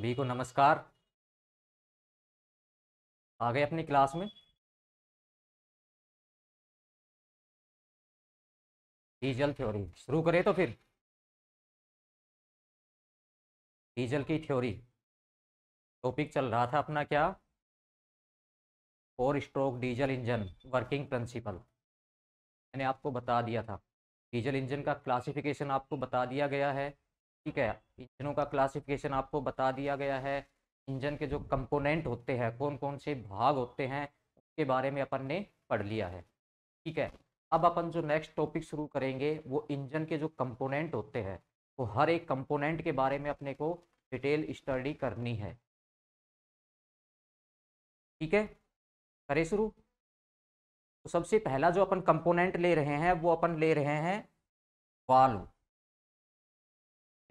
सभी को नमस्कार आ गए अपनी क्लास में डीजल थ्योरी शुरू करें तो फिर डीजल की थ्योरी टॉपिक चल रहा था अपना क्या four stroke diesel engine working principle मैंने आपको बता दिया था डीजल इंजन का क्लासिफिकेशन आपको बता दिया गया है ठीक है इंजनों का क्लासिफिकेशन आपको बता दिया गया है इंजन के जो कंपोनेंट होते हैं कौन कौन से भाग होते हैं उसके बारे में अपन ने पढ़ लिया है ठीक है अब अपन जो नेक्स्ट टॉपिक शुरू करेंगे वो इंजन के जो कंपोनेंट होते हैं वो हर एक कंपोनेंट के बारे में अपने को डिटेल स्टडी करनी है ठीक है करें शुरू तो सबसे पहला जो अपन कंपोनेंट ले रहे हैं वो अपन ले रहे हैं वाल्व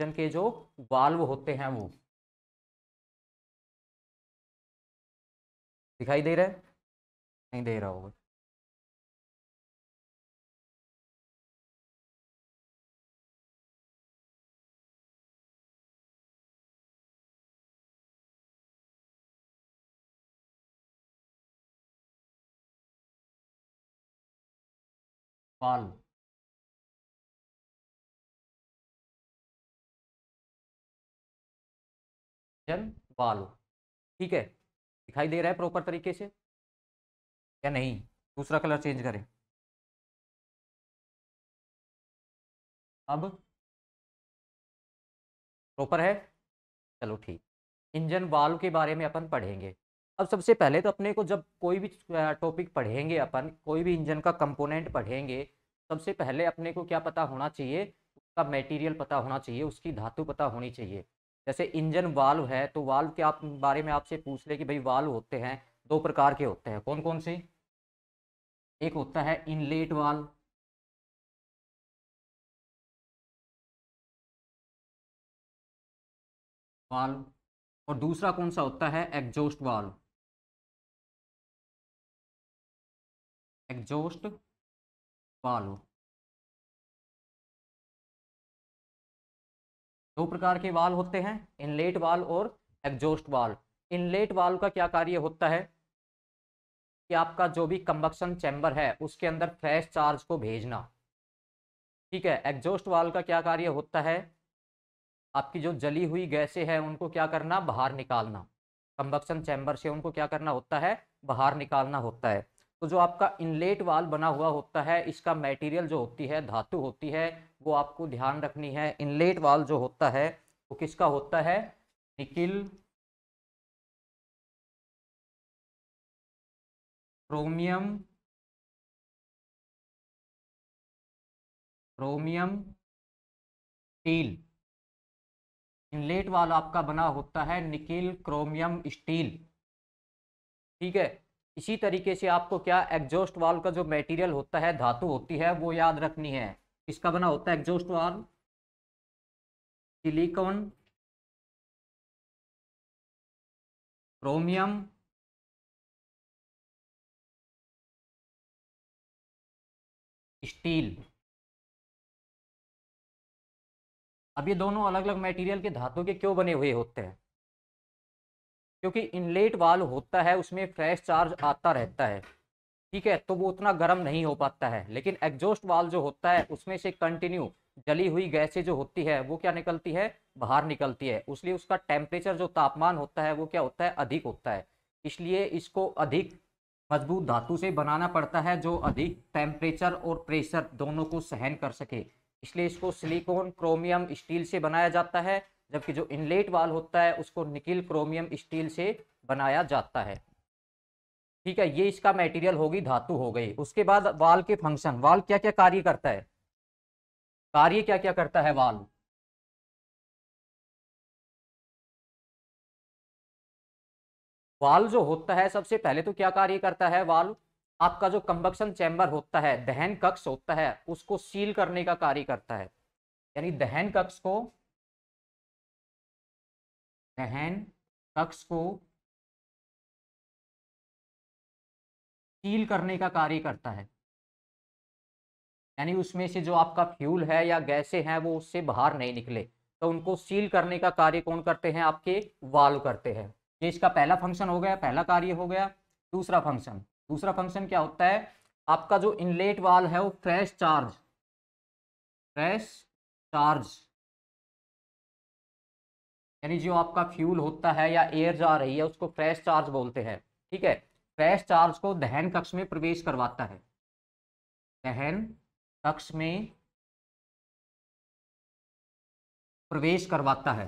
ऑक्सीजन के जो वाल्व होते हैं वो दिखाई दे रहा है नहीं दे रहा होगा वाल्व जन बालो ठीक है दिखाई दे रहा है प्रॉपर तरीके से या नहीं दूसरा कलर चेंज करें अब प्रॉपर है चलो ठीक इंजन वाल्व के बारे में अपन पढ़ेंगे अब सबसे पहले तो अपने को जब कोई भी टॉपिक पढ़ेंगे अपन कोई भी इंजन का कंपोनेंट पढ़ेंगे सबसे पहले अपने को क्या पता होना चाहिए उसका मटेरियल पता होना चाहिए उसकी धातु पता होनी चाहिए जैसे इंजन वाल्व है तो वाल्व के आप बारे में आपसे पूछ ले कि भाई वाल्व होते हैं दो प्रकार के होते हैं कौन कौन से एक होता है इनलेट वाल्व वाल्व और दूसरा कौन सा होता है एग्जोस्ट वाल्व एग्जोस्ट वाल्व दो प्रकार के वाल होते हैं इनलेट वाल और एग्जोस्ट वाल इनलेट वाल का क्या कार्य होता है कि आपका जो भी कंबक्शन चैम्बर है उसके अंदर फ्रेश चार्ज को भेजना ठीक है एग्जोस्ट वाल का क्या कार्य होता है आपकी जो जली हुई गैसें हैं उनको क्या करना बाहर निकालना कंबक्शन चैम्बर से उनको क्या करना होता है बाहर निकालना होता है तो जो आपका इनलेट वाल बना हुआ होता है इसका मटेरियल जो होती है धातु होती है वो आपको ध्यान रखनी है इनलेट वाल जो होता है वो किसका होता है nickel chromium chromium steel inlet valve आपका बना होता है निकिल क्रोमियम स्टील ठीक है इसी तरीके से आपको क्या एग्जॉस्ट वाल का जो मटेरियल होता है धातु होती है वो याद रखनी है किसका बना होता है एग्जोस्ट वाल सिलिकॉन क्रोमियम स्टील अब ये दोनों अलग अलग मटेरियल के धातु के क्यों बने हुए होते हैं क्योंकि इनलेट वाल होता है उसमें फ्रेश चार्ज आता रहता है ठीक है तो वो उतना गर्म नहीं हो पाता है लेकिन एग्जोस्ट वाल जो होता है उसमें से कंटिन्यू जली हुई गैसें जो होती है वो क्या निकलती है बाहर निकलती है उसलिए उसका टेम्परेचर जो तापमान होता है वो क्या होता है अधिक होता है इसलिए इसको अधिक मजबूत धातु से बनाना पड़ता है जो अधिक टेम्परेचर और प्रेशर दोनों को सहन कर सके इसलिए इसको सिलिकॉन क्रोमियम स्टील से बनाया जाता है जबकि जो इनलेट वाल होता है उसको निकिल क्रोमियम स्टील से बनाया जाता है ठीक है ये इसका मेटीरियल होगी धातु हो गई उसके बाद वाल के फंक्शन वाल क्या क्या कार्य करता है कार्य क्या क्या करता है वाल वाल जो होता है सबसे पहले तो क्या कार्य करता है वाल आपका जो कंबक्शन चैम्बर होता है दहन कक्ष होता है उसको सील करने का कार्य करता है यानी दहन कक्ष को दहन कक्ष को सील करने का कार्य करता है यानी उसमें से जो आपका फ्यूल है या गैसें हैं वो उससे बाहर नहीं निकले तो उनको सील करने का कार्य कौन करते हैं आपके वाल्व करते हैं ये इसका पहला फंक्शन हो गया पहला कार्य हो गया दूसरा फंक्शन दूसरा फंक्शन क्या होता है आपका जो इनलेट वाल है वो फ्रेश चार्ज फ्रेश चार्ज यानी जो आपका फ्यूल होता है या एयर जा रही है उसको फ्रेश चार्ज बोलते हैं ठीक है फ्रेश चार्ज को दहन कक्ष में प्रवेश करवाता है दहन कक्ष में प्रवेश करवाता है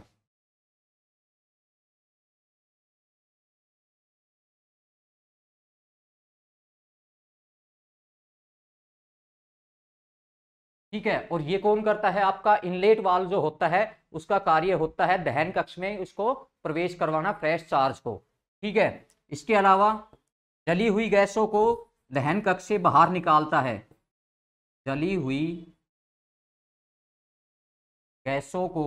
ठीक है और ये कौन करता है आपका इनलेट वाल जो होता है उसका कार्य होता है दहन कक्ष में उसको प्रवेश करवाना फ्रेश चार्ज को ठीक है इसके अलावा जली हुई गैसों को दहन कक्ष से बाहर निकालता है जली हुई गैसों को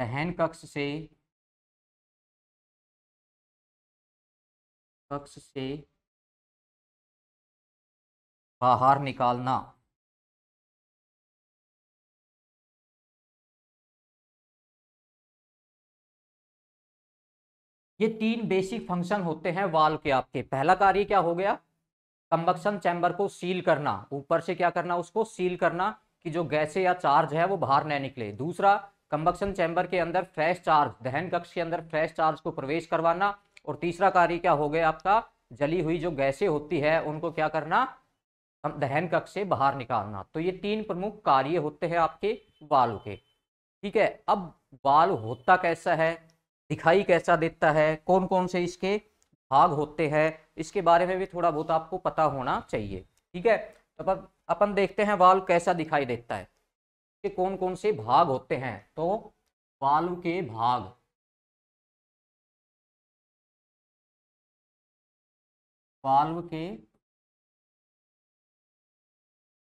दहन कक्ष से कक्ष से बाहर निकालना ये तीन बेसिक फंक्शन होते हैं वाल के आपके पहला कार्य क्या हो गया कंबक्शन चैम्बर को सील करना ऊपर से क्या करना उसको सील करना कि जो गैसे या चार्ज है वो बाहर न निकले दूसरा कंबक्शन चैम्बर के अंदर फ्रेश चार्ज दहन कक्ष के अंदर फ्रेश चार्ज को प्रवेश करवाना और तीसरा कार्य क्या हो गया आपका जली हुई जो गैसे होती है उनको क्या करना दहन कक्ष से बाहर निकालना तो ये तीन प्रमुख कार्य होते हैं आपके वाल के ठीक है अब वाल होता कैसा है दिखाई कैसा देता है कौन कौन से इसके भाग होते हैं इसके बारे में भी थोड़ा बहुत आपको पता होना चाहिए ठीक है तो अपन देखते हैं वाल्व कैसा दिखाई देता है कि कौन कौन से भाग होते हैं तो वाल्व के भाग वाल्व के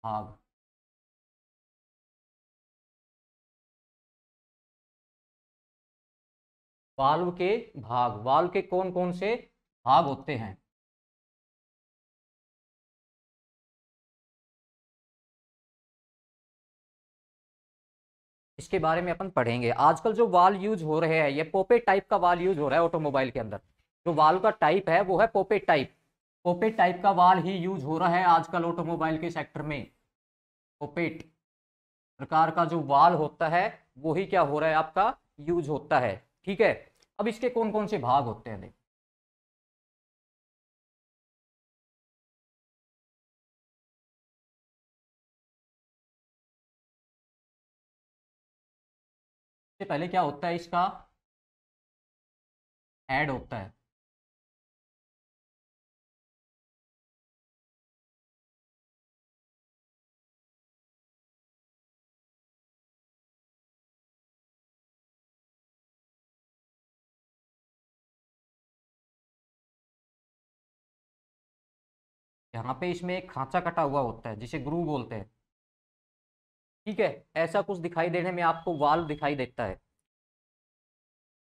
भाग वाल्व के भाग वाल्व के कौन कौन से भाग होते हैं इसके बारे में अपन पढ़ेंगे आजकल जो वाल यूज हो रहे हैं ये पोपे टाइप का वाल यूज हो रहा है ऑटोमोबाइल के अंदर जो वाल का टाइप है वो है पोपे टाइप पोपेट टाइप का वाल ही यूज हो रहा है आजकल ऑटोमोबाइल के सेक्टर में पोपेट प्रकार का जो वाल होता है वो ही क्या हो रहा है आपका यूज होता है ठीक है अब इसके कौन कौन से भाग होते हैं देखो पहले क्या होता है इसका एड होता है यहाँ पे इसमें एक खांचा कटा हुआ होता है जिसे ग्रू बोलते हैं ठीक है ऐसा कुछ दिखाई देने में आपको वाल दिखाई देता है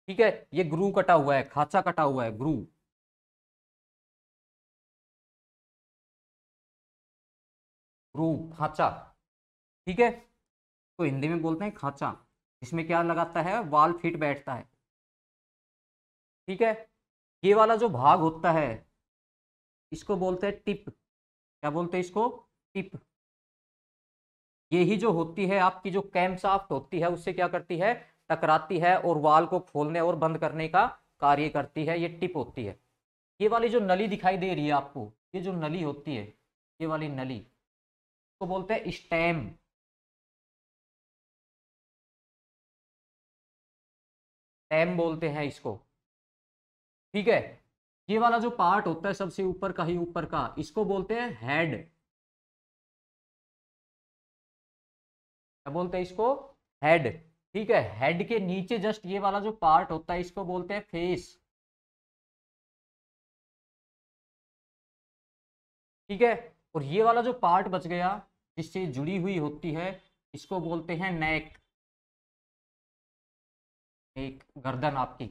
ठीक है ये ग्रू कटा हुआ है खाचा कटा हुआ है ग्रू ग्रू खाचा ठीक है तो हिंदी में बोलते हैं खाचा इसमें क्या लगाता है वाल फिट बैठता है ठीक है ये वाला जो भाग होता है इसको बोलते हैं टिप क्या बोलते हैं इसको टिप ये ही जो होती है आपकी जो कैम साफ्ट होती है उससे क्या करती है टकराती है और वाल को खोलने और बंद करने का कार्य करती है ये टिप होती है ये वाली जो नली दिखाई दे रही है आपको ये जो नली होती है ये वाली नली इसको तो बोलते हैं स्टैम टैम बोलते हैं इसको ठीक है ये वाला जो पार्ट होता है सबसे ऊपर का ही ऊपर का इसको बोलते हैं हेड क्या बोलते हैं इसको हेड ठीक है हेड के नीचे जस्ट ये वाला जो पार्ट होता है इसको बोलते हैं फेस ठीक है और ये वाला जो पार्ट बच गया जिससे जुड़ी हुई होती है इसको बोलते हैं नेक एक गर्दन आपकी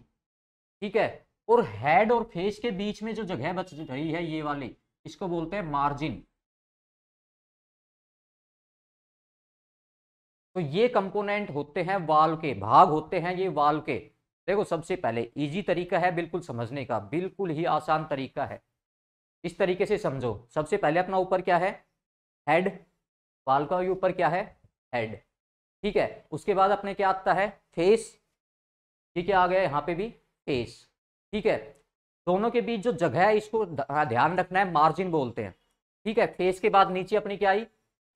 ठीक है और हेड और फेस के बीच में जो जगह बच रही है ये वाली इसको बोलते हैं मार्जिन तो ये कंपोनेंट होते हैं वाल के भाग होते हैं ये वाल के देखो सबसे पहले इजी तरीका है बिल्कुल समझने का बिल्कुल ही आसान तरीका है इस तरीके से समझो सबसे पहले अपना ऊपर क्या है हेड वाल का ऊपर क्या है हेड ठीक है उसके बाद अपने क्या आता है फेस ठीक है आ गया यहाँ पे भी फेस ठीक है दोनों के बीच जो जगह है इसको हाँ, ध्यान रखना है मार्जिन बोलते हैं ठीक है फेस के बाद नीचे अपनी क्या आई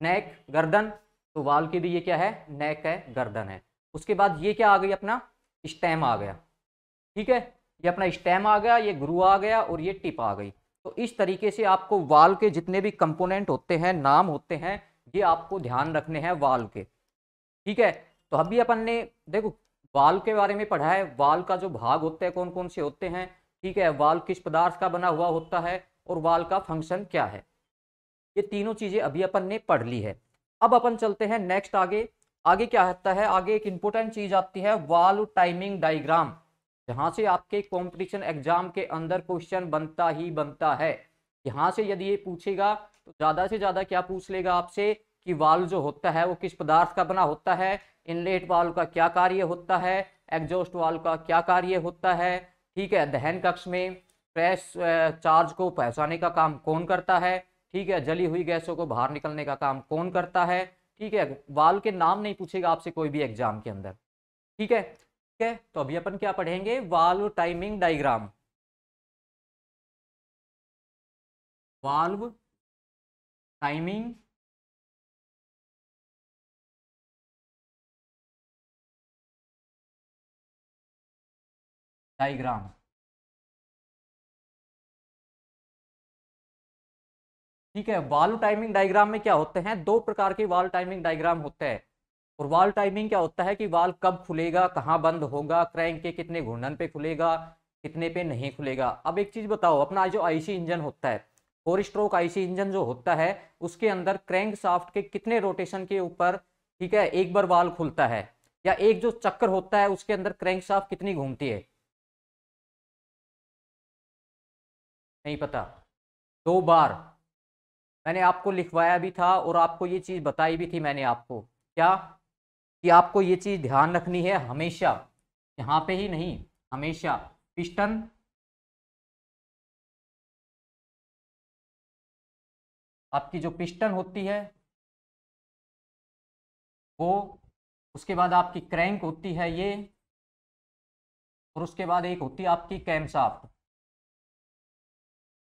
नेक गर्दन तो वाल के भी ये क्या है नेक है गर्दन है उसके बाद ये क्या आ गई अपना स्टेम आ गया ठीक है ये अपना स्टेम आ गया ये गुरु आ गया और ये टिप आ गई तो इस तरीके से आपको वाल के जितने भी कंपोनेंट होते हैं नाम होते हैं ये आपको ध्यान रखने हैं वाल के ठीक है तो अभी अपन ने देखो वाल के बारे में पढ़ा है वाल का जो भाग होता है कौन कौन से होते हैं ठीक है वाल किस पदार्थ का बना हुआ होता है और वाल का फंक्शन क्या है ये तीनों चीज़ें अभी अपन ने पढ़ ली है अब अपन चलते हैं नेक्स्ट आगे आगे क्या होता है आगे एक इंपॉर्टेंट चीज़ आती है वाल टाइमिंग डाइग्राम यहाँ से आपके कॉम्पिटिशन एग्जाम के अंदर क्वेश्चन बनता ही बनता है यहाँ से यदि ये पूछेगा तो ज़्यादा से ज़्यादा क्या पूछ लेगा आपसे कि वाल जो होता है वो किस पदार्थ का बना होता है इनलेट वाल्व का क्या कार्य होता है एग्जॉस्ट वाल्व का क्या कार्य होता है ठीक है दहन कक्ष में फ्रेश चार्ज को पहचाने का काम कौन करता है ठीक है जली हुई गैसों को बाहर निकलने का काम कौन करता है ठीक है वाल के नाम नहीं पूछेगा आपसे कोई भी एग्जाम के अंदर ठीक है ठीक है तो अभी अपन क्या पढ़ेंगे valve timing diagram valve timing diagram ठीक है वाल टाइमिंग डायग्राम में क्या होते हैं दो प्रकार के वाल टाइमिंग डायग्राम होते हैं और वाल टाइमिंग क्या होता है कि वाल कब खुलेगा कहाँ बंद होगा क्रैंक के कितने घूर्णन पे खुलेगा कितने पे नहीं खुलेगा अब एक चीज बताओ अपना जो आईसी इंजन होता है फोर स्ट्रोक आईसी इंजन जो होता है उसके अंदर क्रैंक साफ्ट के कितने रोटेशन के ऊपर ठीक है एक बार वाल खुलता है या एक जो चक्कर होता है उसके अंदर क्रैंक साफ्ट कितनी घूमती है नहीं पता दो बार मैंने आपको लिखवाया भी था और आपको ये चीज़ बताई भी थी मैंने आपको क्या कि आपको ये चीज़ ध्यान रखनी है हमेशा यहाँ पे ही नहीं हमेशा पिस्टन आपकी जो पिस्टन होती है वो उसके बाद आपकी क्रैंक होती है ये और उसके बाद एक होती है आपकी कैमसाफ्ट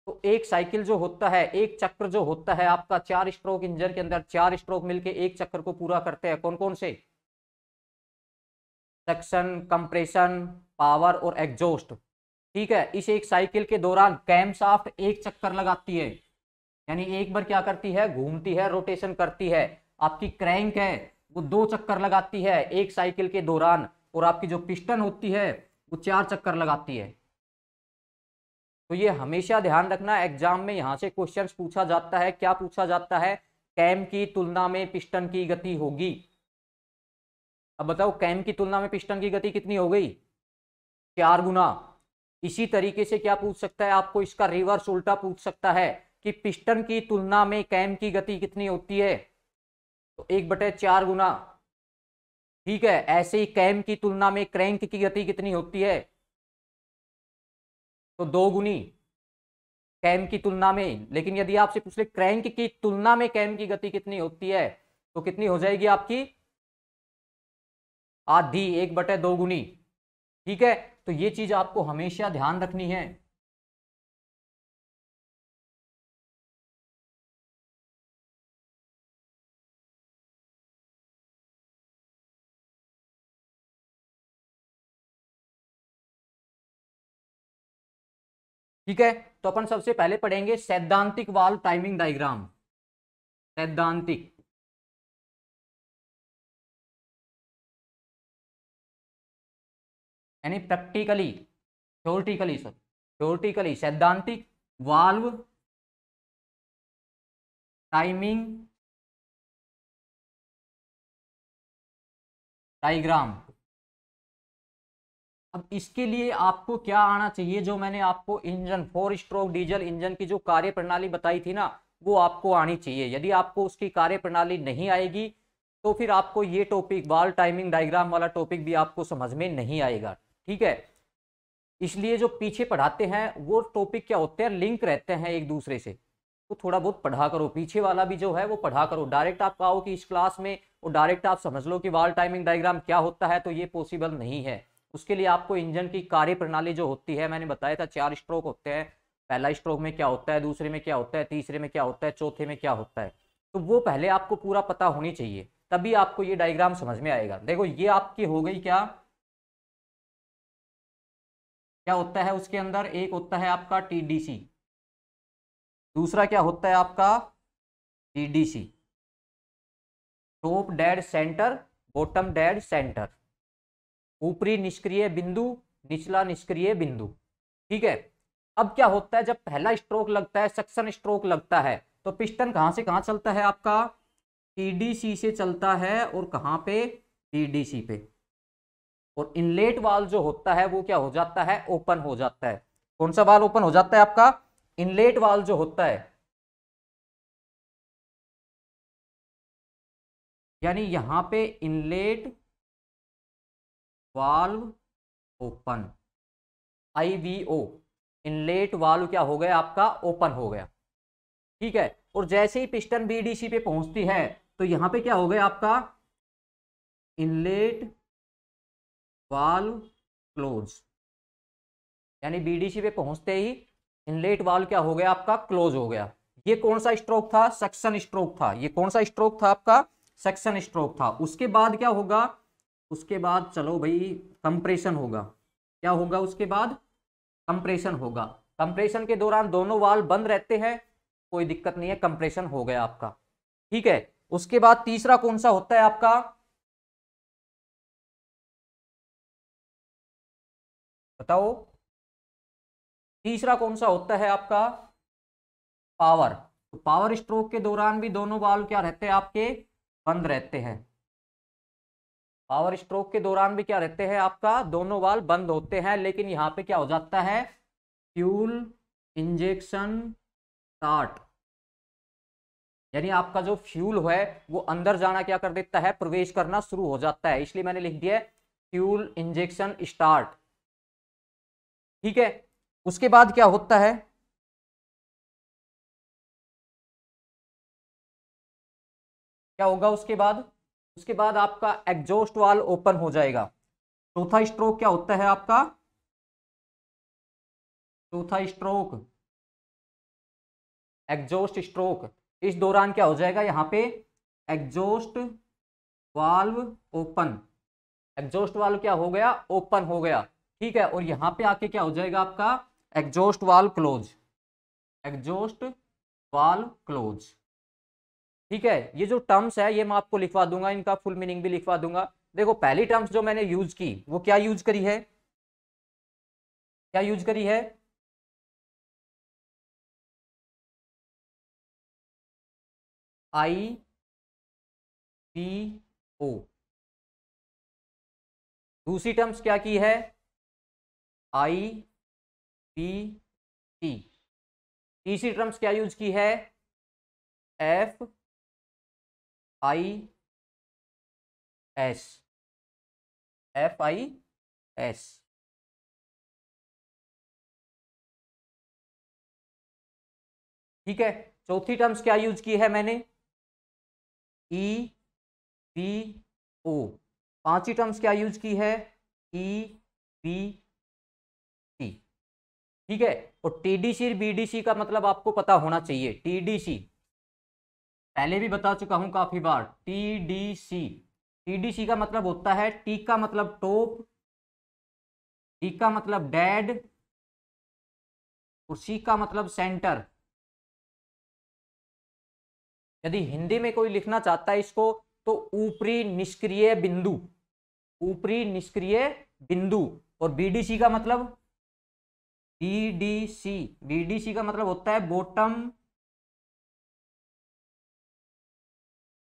तो एक साइकिल जो होता है एक चक्र जो होता है आपका चार स्ट्रोक इंजन के अंदर चार स्ट्रोक मिलके एक चक्र को पूरा करते हैं कौन कौन से सेक्शन कंप्रेशन पावर और एग्जॉस्ट ठीक है इस एक साइकिल के दौरान कैम साफ्ट एक चक्कर लगाती है यानी एक बार क्या करती है घूमती है रोटेशन करती है आपकी क्रैंक है वो दो चक्कर लगाती है एक साइकिल के दौरान और आपकी जो पिस्टन होती है वो चार चक्कर लगाती है तो ये हमेशा ध्यान रखना एग्जाम में यहाँ से क्वेश्चन पूछा जाता है क्या पूछा जाता है कैम की तुलना में पिस्टन की गति होगी अब बताओ कैम की तुलना में पिस्टन की गति कितनी हो गई चार गुना इसी तरीके से क्या पूछ सकता है आपको इसका रिवर्स उल्टा पूछ सकता है कि पिस्टन की तुलना में कैम की गति कितनी होती है तो एक बटे चार गुना ठीक है ऐसे ही कैम की तुलना में क्रैंक की गति कितनी होती है तो दो गुनी कैम की तुलना में लेकिन यदि आपसे पूछ ले क्रैंक की तुलना में कैम की गति कितनी होती है तो कितनी हो जाएगी आपकी आधी एक बटे दो गुनी ठीक है तो ये चीज आपको हमेशा ध्यान रखनी है ठीक है तो अपन सबसे पहले पढ़ेंगे सैद्धांतिक वाल्व टाइमिंग डायग्राम सैद्धांतिक यानी प्रैक्टिकली थ्योरटिकली सॉरी थ्योरटिकली सैद्धांतिक वाल्व टाइमिंग डायग्राम अब इसके लिए आपको क्या आना चाहिए जो मैंने आपको engine four stroke diesel engine की जो कार्य प्रणाली बताई थी ना वो आपको आनी चाहिए यदि आपको उसकी कार्य प्रणाली नहीं आएगी तो फिर आपको ये टॉपिक वाल टाइमिंग डायग्राम वाला टॉपिक भी आपको समझ में नहीं आएगा ठीक है इसलिए जो पीछे पढ़ाते हैं वो टॉपिक क्या होते हैं लिंक रहते हैं एक दूसरे से तो थोड़ा बहुत पढ़ा करो पीछे वाला भी जो है वो पढ़ा करो डायरेक्ट आप कहो कि इस क्लास में और डायरेक्ट आप समझ लो कि वाल टाइमिंग डायग्राम क्या होता है तो ये पॉसिबल नहीं है उसके लिए आपको इंजन की कार्य प्रणाली जो होती है मैंने बताया था चार स्ट्रोक होते हैं पहला स्ट्रोक में क्या होता है दूसरे में क्या होता है तीसरे में क्या होता है चौथे में क्या होता है तो वो पहले आपको पूरा पता होनी चाहिए तभी आपको ये डायग्राम समझ में आएगा देखो ये आपकी हो गई क्या क्या होता है उसके अंदर एक होता है आपका टी दूसरा क्या होता है आपका T D C top dead centre bottom dead centre ऊपरी निष्क्रिय बिंदु निचला निष्क्रिय बिंदु ठीक है अब क्या होता है जब पहला स्ट्रोक लगता है सक्शन स्ट्रोक लगता है तो पिस्टन कहां से कहां चलता है आपका टीडीसी से चलता है और कहां पे टीडीसी पे और इनलेट वाल जो होता है वो क्या हो जाता है ओपन हो जाता है कौन सा वाल ओपन हो जाता है आपका इनलेट वाल जो होता है यानी यहां पे inlet valve open I V O inlet valve क्या हो गया आपका ओपन हो गया ठीक है और जैसे ही पिस्टन बीडीसी पे पहुंचती है तो यहां पे क्या हो गया आपका इनलेट वाल्व क्लोज यानी बीडीसी पे पहुंचते ही इनलेट वाल्व क्या हो गया आपका क्लोज हो गया ये कौन सा स्ट्रोक था सक्शन स्ट्रोक था ये कौन सा स्ट्रोक था आपका सक्शन स्ट्रोक था उसके बाद क्या होगा उसके बाद चलो भाई कंप्रेशन होगा क्या होगा उसके बाद कंप्रेशन होगा कंप्रेशन के दौरान दोनों वाल बंद रहते हैं कोई दिक्कत नहीं है कंप्रेशन हो गया आपका ठीक है उसके बाद तीसरा कौन सा होता है आपका बताओ तीसरा कौन सा होता है आपका पावर तो पावर स्ट्रोक के दौरान भी दोनों वाल क्या रहते हैं आपके बंद रहते हैं पावर स्ट्रोक के दौरान भी क्या रहते हैं आपका दोनों वाल बंद होते हैं लेकिन यहाँ पे क्या हो जाता है फ्यूल इंजेक्शन स्टार्ट यानी आपका जो फ्यूल है वो अंदर जाना क्या कर देता है प्रवेश करना शुरू हो जाता है इसलिए मैंने लिख दिया फ्यूल इंजेक्शन स्टार्ट ठीक है उसके बाद क्या होता है क्या होगा उसके बाद उसके बाद आपका एग्जॉस्ट वाल ओपन हो जाएगा चौथा स्ट्रोक क्या होता है आपका चौथा स्ट्रोक एग्जॉस्ट स्ट्रोक इस दौरान क्या हो जाएगा यहां पे exhaust valve open exhaust valve क्या हो गया ओपन हो गया ठीक है और यहां पे आके क्या हो जाएगा आपका exhaust valve close exhaust valve close ठीक है ये जो टर्म्स है ये मैं आपको लिखवा दूंगा इनका फुल मीनिंग भी लिखवा दूंगा देखो पहली टर्म्स जो मैंने यूज की वो क्या यूज करी है क्या यूज करी है आई पी ओ दूसरी टर्म्स क्या की है आई पी टी तीसरी टर्म्स क्या यूज की है F I S F I S ठीक है चौथी टर्म्स क्या यूज की है मैंने ई बी ओ पांचवी टर्म्स क्या यूज की है ई बी टी ठीक है और टीडीसी बीडीसी का मतलब आपको पता होना चाहिए टीडीसी पहले भी बता चुका हूं काफी बार T D C T D C का मतलब होता है टी का मतलब टोप टी का मतलब डेड और सी का मतलब सेंटर यदि हिंदी में कोई लिखना चाहता है इसको तो ऊपरी निष्क्रिय बिंदु ऊपरी निष्क्रिय बिंदु और बीडीसी का मतलब D C B D C का मतलब होता है bottom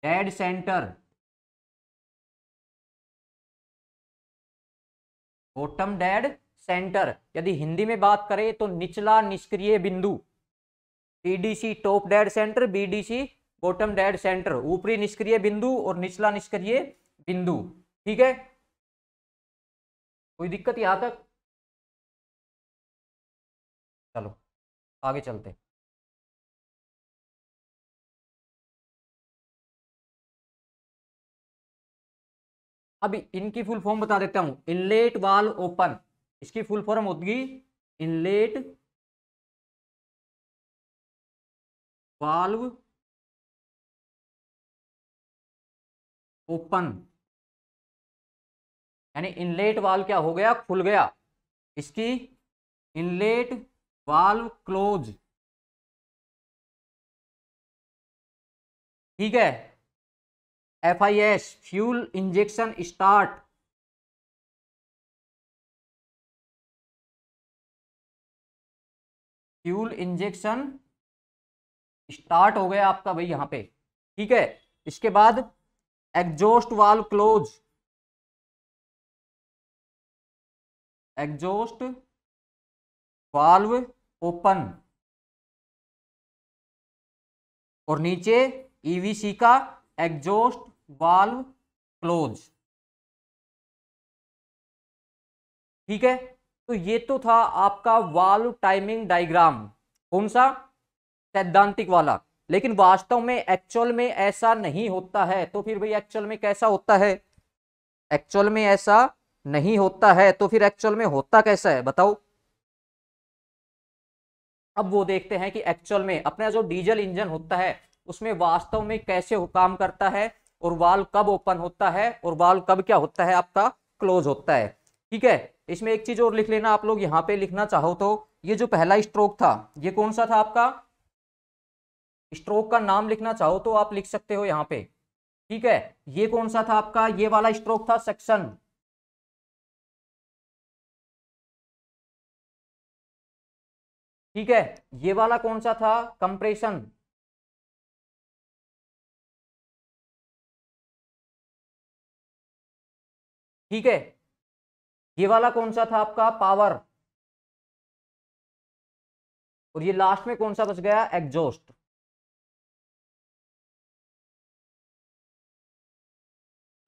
dead centre bottom dead centre यदि हिंदी में बात करें तो निचला निष्क्रिय बिंदु PDC top dead centre BDC bottom dead centre ऊपरी निष्क्रिय बिंदु और निचला निष्क्रिय बिंदु ठीक है कोई दिक्कत यहां तक चलो आगे चलते अब इनकी फुल फॉर्म बता देता हूं इनलेट वाल ओपन इसकी फुल फॉर्म होगी इनलेट वाल्व ओपन यानी इनलेट वाल्व क्या हो गया खुल गया इसकी इनलेट वाल्व क्लोज ठीक है F I S fuel injection start fuel injection start हो गया आपका भाई यहां पे ठीक है इसके बाद एग्जोस्ट वाल क्लोज एग्जोस्ट वाल्व ओपन और नीचे ईवीसी e का एग्जोस्ट वाल्व क्लोज ठीक है तो ये तो था आपका वाल्व टाइमिंग डायग्राम कौन सा सैद्धांतिक वाला लेकिन वास्तव में एक्चुअल में ऐसा नहीं होता है तो फिर भाई एक्चुअल में कैसा होता है एक्चुअल में ऐसा नहीं होता है तो फिर एक्चुअल में होता कैसा है बताओ अब वो देखते हैं कि एक्चुअल में अपना जो डीजल इंजन होता है उसमें वास्तव में कैसे काम करता है और वाल कब ओपन होता है और वाल कब क्या होता है आपका क्लोज होता है ठीक है इसमें एक चीज और लिख लेना आप लोग यहाँ पे लिखना चाहो तो ये जो पहला स्ट्रोक था ये कौन सा था आपका स्ट्रोक का नाम लिखना चाहो तो आप लिख सकते हो यहाँ पे ठीक है ये कौन सा था आपका ये वाला स्ट्रोक था सेक्शन ठीक है ये वाला कौन सा था कंप्रेशन ठीक है ये वाला कौन सा था आपका पावर और ये लास्ट में कौन सा बच गया एग्जॉस्ट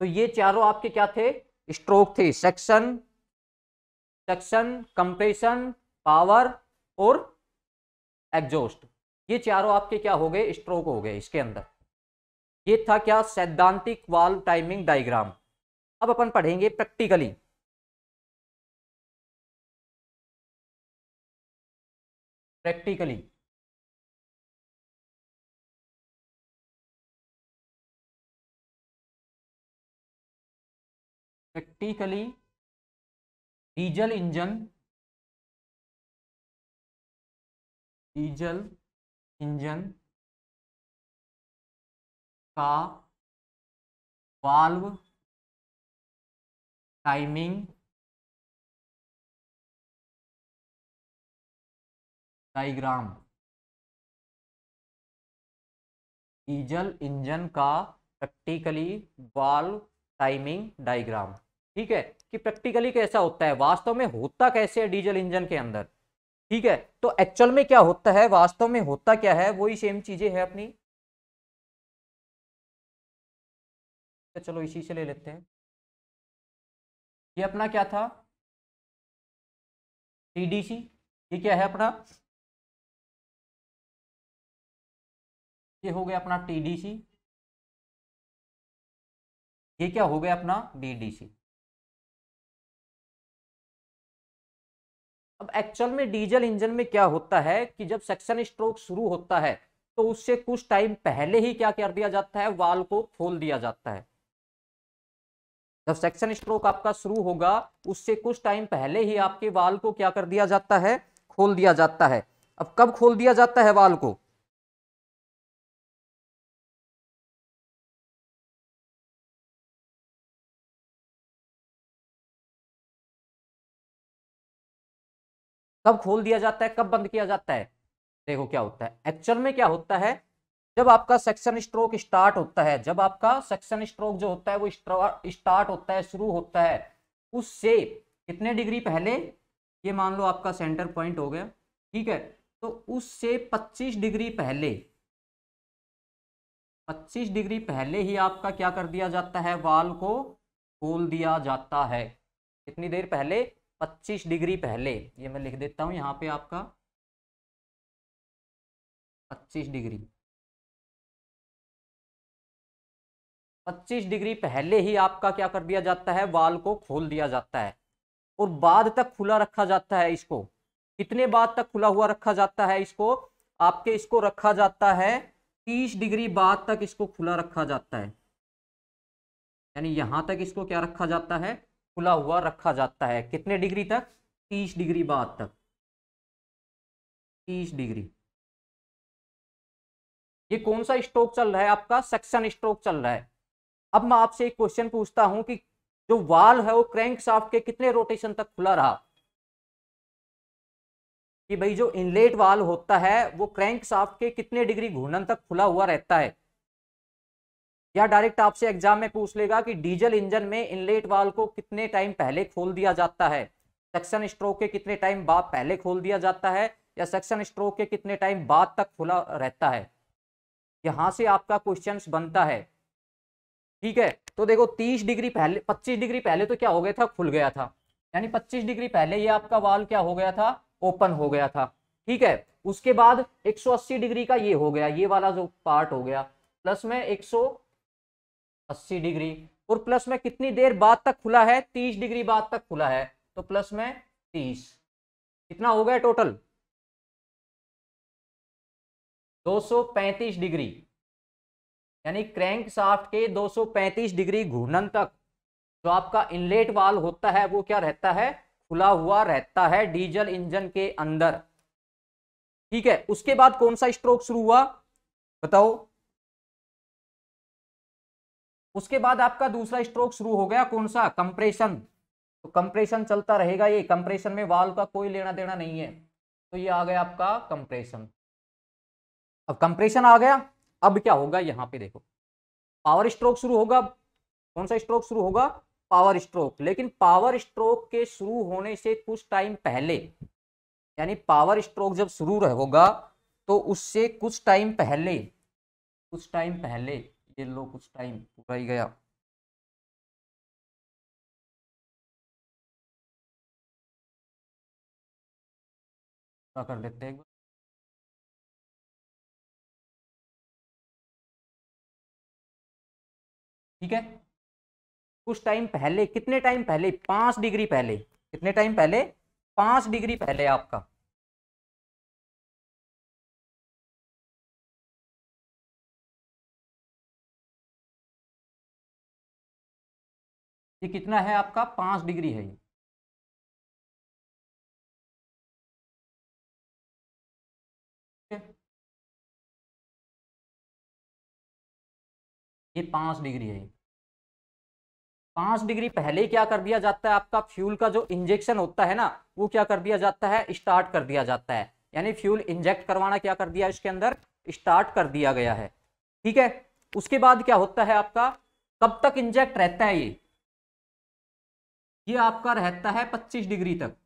तो ये चारों आपके क्या थे स्ट्रोक थे सेक्शन सेक्शन कंप्रेशन पावर और एग्जॉस्ट ये चारों आपके क्या हो गए स्ट्रोक हो गए इसके अंदर ये था क्या सैद्धांतिक वाल्व टाइमिंग डायग्राम अब अपन पढ़ेंगे practically practically practically diesel engine diesel engine का valve timing diagram diesel engine का प्रैक्टिकली बाल टाइमिंग डाइग्राम ठीक है कि प्रैक्टिकली कैसा होता है वास्तव में होता कैसे है डीजल इंजन के अंदर ठीक है तो एक्चुअल में क्या होता है वास्तव में होता क्या है वही सेम चीजें है अपनी तो चलो इसी से ले लेते हैं ये अपना क्या था टीडीसी ये क्या है अपना ये हो गया अपना टीडीसी ये क्या हो गया अपना बीडीसी अब एक्चुअल में डीजल इंजन में क्या होता है कि जब सेक्शन स्ट्रोक शुरू होता है तो उससे कुछ टाइम पहले ही क्या कर दिया जाता है वाल को खोल दिया जाता है जब सेक्शन स्ट्रोक आपका शुरू होगा उससे कुछ टाइम पहले ही आपके वाल को क्या कर दिया जाता है खोल दिया जाता है अब कब खोल दिया जाता है वाल को कब खोल दिया जाता है कब बंद किया जाता है देखो क्या होता है एक्चुअल में क्या होता है जब आपका सेक्शन स्ट्रोक स्टार्ट होता है जब आपका सेक्शन स्ट्रोक जो होता है वो स्टार्ट होता है शुरू होता है उससे कितने डिग्री पहले ये मान लो आपका सेंटर पॉइंट हो गया ठीक है तो उससे 25 डिग्री पहले 25 डिग्री पहले ही आपका क्या कर दिया जाता है वाल को खोल दिया जाता है कितनी देर पहले 25 डिग्री पहले ये मैं लिख देता हूं यहाँ पे आपका 25 डिग्री 25 डिग्री पहले ही आपका क्या कर दिया जाता है वाल को खोल दिया जाता है और बाद तक खुला रखा जाता है इसको कितने बाद तक खुला हुआ रखा जाता है इसको आपके इसको रखा जाता है 30 डिग्री बाद तक इसको खुला रखा जाता है यानी यहां तक इसको क्या रखा जाता है खुला हुआ रखा जाता है कितने डिग्री तक तीस डिग्री बाद तक तीस डिग्री ये कौन सा स्ट्रोक चल रहा है आपका सेक्शन स्ट्रोक चल रहा है अब मैं आपसे एक क्वेश्चन पूछता हूं कि जो वाल है वो क्रैंक साफ के कितने रोटेशन तक खुला रहा कि भाई जो इनलेट वाल होता है वो क्रैंक साफ के कितने डिग्री घूर्णन तक खुला हुआ रहता है या डायरेक्ट आपसे एग्जाम में पूछ लेगा कि डीजल इंजन में इनलेट वाल को कितने टाइम पहले खोल दिया जाता है सेक्शन स्ट्रोक के कितने टाइम बाद पहले खोल दिया जाता है या सेक्शन स्ट्रोक के कितने टाइम बाद तक खुला रहता है यहां से आपका क्वेश्चन बनता है ठीक है तो देखो तीस डिग्री पहले पच्चीस डिग्री पहले तो क्या हो गया था खुल गया था यानी पच्चीस डिग्री पहले ये आपका वाल क्या हो गया था ओपन हो गया था ठीक है उसके बाद 180 डिग्री का ये हो गया ये वाला जो पार्ट हो गया प्लस में 180 डिग्री और प्लस में कितनी देर बाद तक खुला है 30 डिग्री बाद तक खुला है तो प्लस में 30 कितना हो गया टोटल पैंतीस डिग्री यानी क्रैंक साफ्ट के 235 डिग्री घूर्णन तक जो आपका इनलेट वाल होता है वो क्या रहता है खुला हुआ रहता है डीजल इंजन के अंदर ठीक है उसके बाद कौन सा स्ट्रोक शुरू हुआ बताओ उसके बाद आपका दूसरा स्ट्रोक शुरू हो गया कौन सा कंप्रेशन तो कंप्रेशन चलता रहेगा ये कंप्रेशन में वाल का कोई लेना देना नहीं है तो ये आ गया आपका कंप्रेशन अब कंप्रेशन आ गया अब क्या होगा यहाँ पे देखो पावर स्ट्रोक शुरू होगा कौन सा स्ट्रोक शुरू होगा पावर स्ट्रोक लेकिन पावर स्ट्रोक के शुरू होने से कुछ टाइम पहले यानी पावर स्ट्रोक जब शुरू होगा तो उससे कुछ टाइम पहले कुछ टाइम पहले ये लो कुछ टाइम पूरा ही गया कर देते हैं ठीक है कुछ टाइम पहले कितने टाइम पहले पांच डिग्री पहले कितने टाइम पहले पांच डिग्री पहले आपका ये कितना है आपका पांच डिग्री है ये ये पांच डिग्री है पांच डिग्री पहले क्या कर दिया जाता है आपका फ्यूल का जो इंजेक्शन होता है ना वो क्या कर दिया जाता है स्टार्ट कर दिया जाता है यानी फ्यूल इंजेक्ट करवाना क्या कर दिया इसके अंदर स्टार्ट कर दिया गया है ठीक है उसके बाद क्या होता है आपका कब तक इंजेक्ट रहता है ये ये आपका रहता है 25 डिग्री तक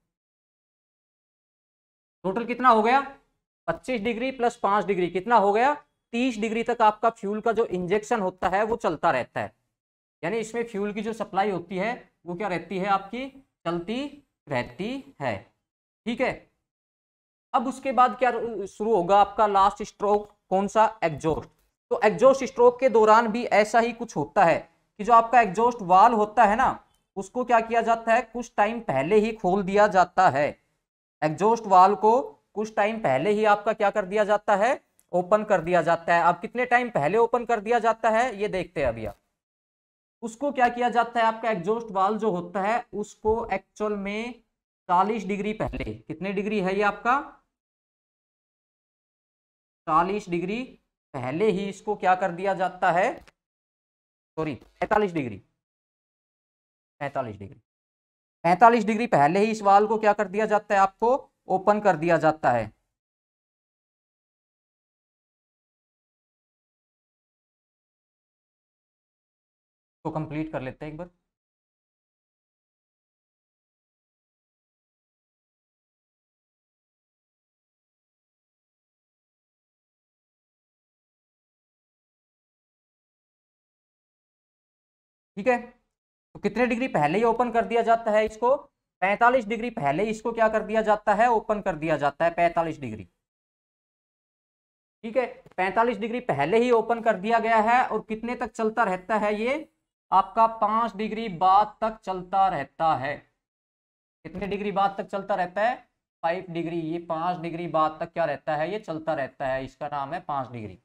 टोटल कितना हो गया 25 डिग्री प्लस 5 डिग्री कितना हो गया तीस डिग्री तक आपका फ्यूल का जो इंजेक्शन होता है वो चलता रहता है यानी इसमें फ्यूल की जो सप्लाई होती है वो क्या रहती है आपकी चलती रहती है ठीक है अब उसके बाद क्या शुरू होगा आपका लास्ट स्ट्रोक कौन सा एग्जोस्ट तो एग्जोस्ट स्ट्रोक के दौरान भी ऐसा ही कुछ होता है कि जो आपका एग्जोस्ट वाल होता है ना उसको क्या किया जाता है कुछ टाइम पहले ही खोल दिया जाता है एग्जोस्ट वाल को कुछ टाइम पहले ही आपका क्या कर दिया जाता है ओपन कर दिया जाता है अब कितने टाइम पहले ओपन कर दिया जाता है ये देखते हैं अभी आप उसको क्या किया जाता है आपका एग्जोस्ट वाल जो होता है उसको एक्चुअल में चालीस डिग्री पहले कितने डिग्री है ये आपका चालीस डिग्री पहले ही इसको क्या कर दिया जाता है सॉरी पैंतालीस डिग्री पैंतालीस डिग्री पैंतालीस डिग्री पहले ही इस वाल को क्या कर दिया जाता है आपको ओपन कर दिया जाता है इसको कंप्लीट कर लेते हैं एक बार ठीक है तो कितने डिग्री पहले ही ओपन कर दिया जाता है इसको 45 डिग्री पहले ही इसको क्या कर दिया जाता है ओपन कर दिया जाता है 45 डिग्री ठीक है 45 डिग्री पहले ही ओपन कर दिया गया है और कितने तक चलता रहता है ये आपका पांच डिग्री बाद तक चलता रहता है कितने डिग्री बाद तक चलता रहता है फाइव डिग्री ये पाँच डिग्री बाद तक क्या रहता है ये चलता रहता है इसका नाम है पांच डिग्री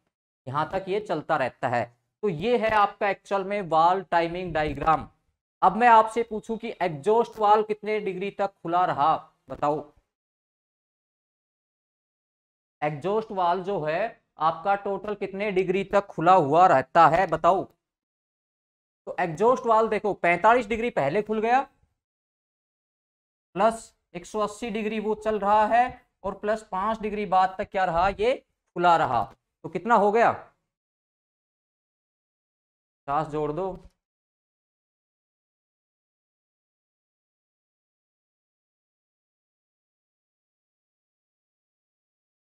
यहां तक ये चलता रहता है तो ये है आपका एक्चुअल में वाल टाइमिंग डाइग्राम अब मैं आपसे पूछूं कि एग्जोस्ट वाल कितने डिग्री तक खुला रहा बताओ एग्जोस्ट वाल जो है आपका टोटल कितने डिग्री तक खुला हुआ रहता है बताओ तो एग्जॉस्ट वाल देखो 45 डिग्री पहले खुल गया प्लस 180 डिग्री वो चल रहा है और प्लस पांच डिग्री बाद तक क्या रहा ये खुला रहा तो कितना हो गया सास जोड़ दो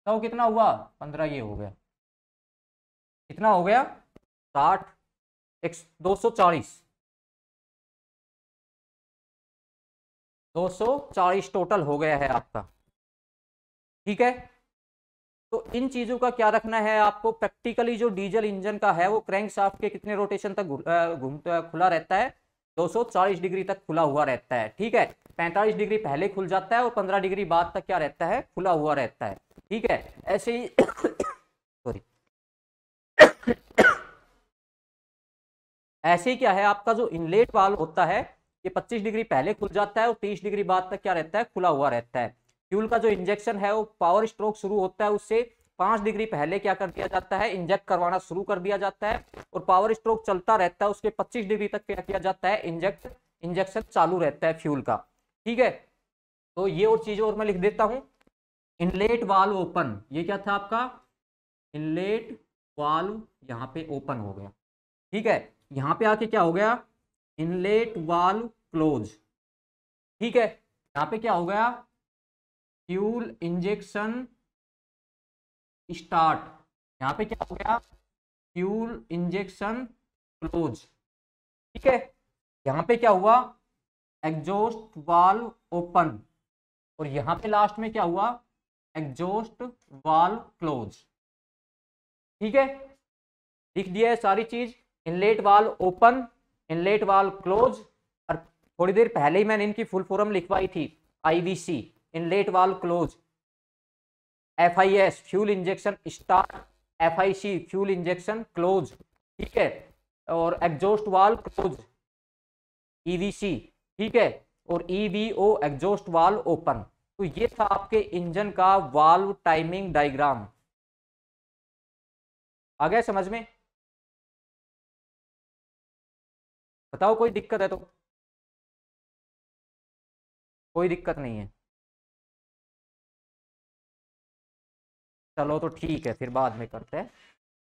तो कितना हुआ पंद्रह ये हो गया कितना हो गया साठ दो सौ चालीस दो सौ चालीस टोटल हो गया है आपका ठीक है तो इन चीजों का क्या रखना है आपको प्रैक्टिकली जो डीजल इंजन का है वो क्रैंक साफ के कितने रोटेशन तक घूमता खुला रहता है 240 डिग्री तक खुला हुआ रहता है ठीक है 45 डिग्री पहले खुल जाता है और 15 डिग्री बाद तक क्या रहता है खुला हुआ रहता है ठीक है ऐसे ही सॉरी ऐसे ही क्या है आपका जो इनलेट वाल होता है ये 25 डिग्री पहले खुल जाता है और 30 डिग्री बाद तक क्या रहता है खुला हुआ रहता है फ्यूल का जो इंजेक्शन है वो पावर स्ट्रोक शुरू होता है उससे पांच डिग्री पहले क्या कर दिया जाता है इंजेक्ट करवाना शुरू कर दिया जाता है और पावर स्ट्रोक चलता रहता है उसके पच्चीस डिग्री तक क्या किया जाता है इंजेक्ट इंजेक्शन चालू रहता है फ्यूल का ठीक है तो ये और चीज़ें और मैं लिख देता हूँ इनलेट वाल ओपन ये क्या था आपका इनलेट वाल यहाँ पे ओपन हो गया ठीक है यहाँ पे आके क्या हो गया इनलेट वाल क्लोज ठीक है यहाँ पे क्या हो गया फ्यूल इंजेक्शन स्टार्ट यहाँ पे क्या हो गया फ्यूल इंजेक्शन क्लोज ठीक है यहाँ पे क्या हुआ एग्जोस्ट वाल्व ओपन और यहाँ पे लास्ट में क्या हुआ एग्जोस्ट वाल क्लोज ठीक है लिख दिया है सारी चीज inlet valve open inlet valve close और थोड़ी देर पहले ही मैंने इनकी फुल फॉर्म लिखवाई थी IVC inlet valve close FIS fuel injection start FIC fuel injection close ठीक है और एग्जोस्ट वाल क्लोज ईवीसी e ठीक है और EVO e exhaust valve open तो ये था आपके इंजन का वाल्व टाइमिंग डायग्राम आ गया समझ में बताओ कोई दिक्कत है तो कोई दिक्कत नहीं है चलो तो ठीक है फिर बाद में करते हैं